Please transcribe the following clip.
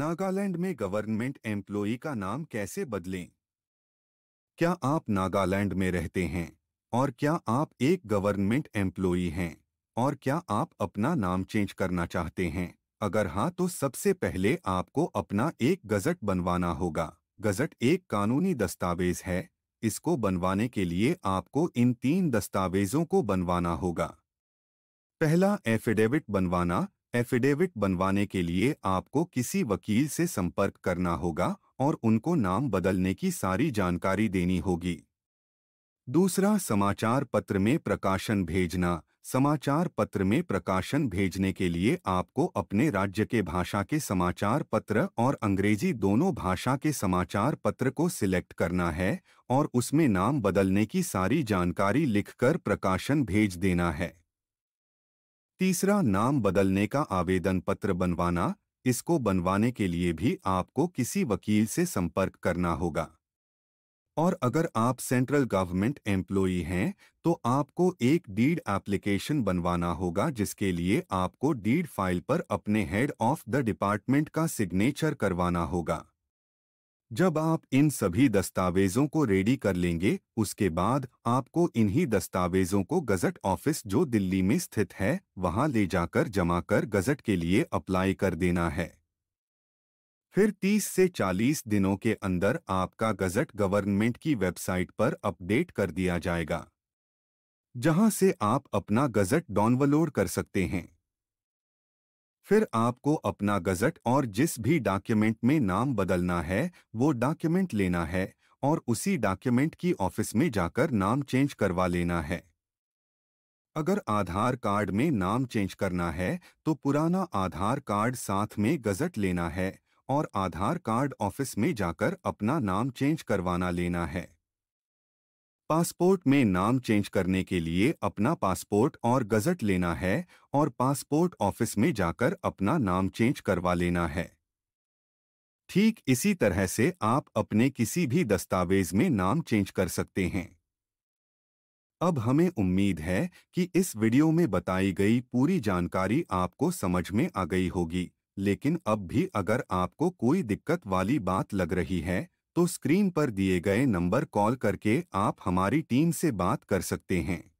नागालैंड में government employee का नाम कैसे बदलें क्या आप नागालैंड में रहते हैं और क्या आप एक गवर्नमेंट एम्प्लॉई हैं और क्या आप अपना नाम चेंज करना चाहते हैं अगर हाँ तो सबसे पहले आपको अपना एक गजट बनवाना होगा गजट एक कानूनी दस्तावेज है इसको बनवाने के लिए आपको इन तीन दस्तावेजों को बनवाना होगा पहला एफिडेविट बनवाना एफिडेविट बनवाने के लिए आपको किसी वकील से संपर्क करना होगा और उनको नाम बदलने की सारी जानकारी देनी होगी दूसरा समाचार पत्र में प्रकाशन भेजना समाचार पत्र में प्रकाशन भेजने के लिए आपको अपने राज्य के भाषा के समाचार पत्र और अंग्रेजी दोनों भाषा के समाचार पत्र को सिलेक्ट करना है और उसमें नाम बदलने की सारी जानकारी लिखकर प्रकाशन भेज देना है तीसरा नाम बदलने का आवेदन पत्र बनवाना इसको बनवाने के लिए भी आपको किसी वकील से संपर्क करना होगा और अगर आप सेंट्रल गवर्नमेंट एम्प्लॉई हैं तो आपको एक डीड एप्लीकेशन बनवाना होगा जिसके लिए आपको डीड फाइल पर अपने हेड ऑफ द डिपार्टमेंट का सिग्नेचर करवाना होगा जब आप इन सभी दस्तावेजों को रेडी कर लेंगे उसके बाद आपको इन्हीं दस्तावेजों को गजट ऑफिस जो दिल्ली में स्थित है वहां ले जाकर जमा कर गजट के लिए अप्लाई कर देना है फिर 30 से 40 दिनों के अंदर आपका गजट गवर्नमेंट की वेबसाइट पर अपडेट कर दिया जाएगा जहां से आप अपना गजट डाउनलोड कर सकते हैं फिर आपको अपना गजट और जिस भी डॉक्यूमेंट में नाम बदलना है वो डॉक्यूमेंट लेना है और उसी डॉक्यूमेंट की ऑफिस में जाकर नाम चेंज करवा लेना है अगर आधार कार्ड में नाम चेंज करना है तो पुराना आधार कार्ड साथ में गजट लेना है और आधार कार्ड ऑफिस में जाकर अपना नाम चेंज करवाना लेना है पासपोर्ट में नाम चेंज करने के लिए अपना पासपोर्ट और गजट लेना है और पासपोर्ट ऑफिस में जाकर अपना नाम चेंज करवा लेना है ठीक इसी तरह से आप अपने किसी भी दस्तावेज में नाम चेंज कर सकते हैं अब हमें उम्मीद है कि इस वीडियो में बताई गई पूरी जानकारी आपको समझ में आ गई होगी लेकिन अब भी अगर आपको कोई दिक्कत वाली बात लग रही है तो स्क्रीन पर दिए गए नंबर कॉल करके आप हमारी टीम से बात कर सकते हैं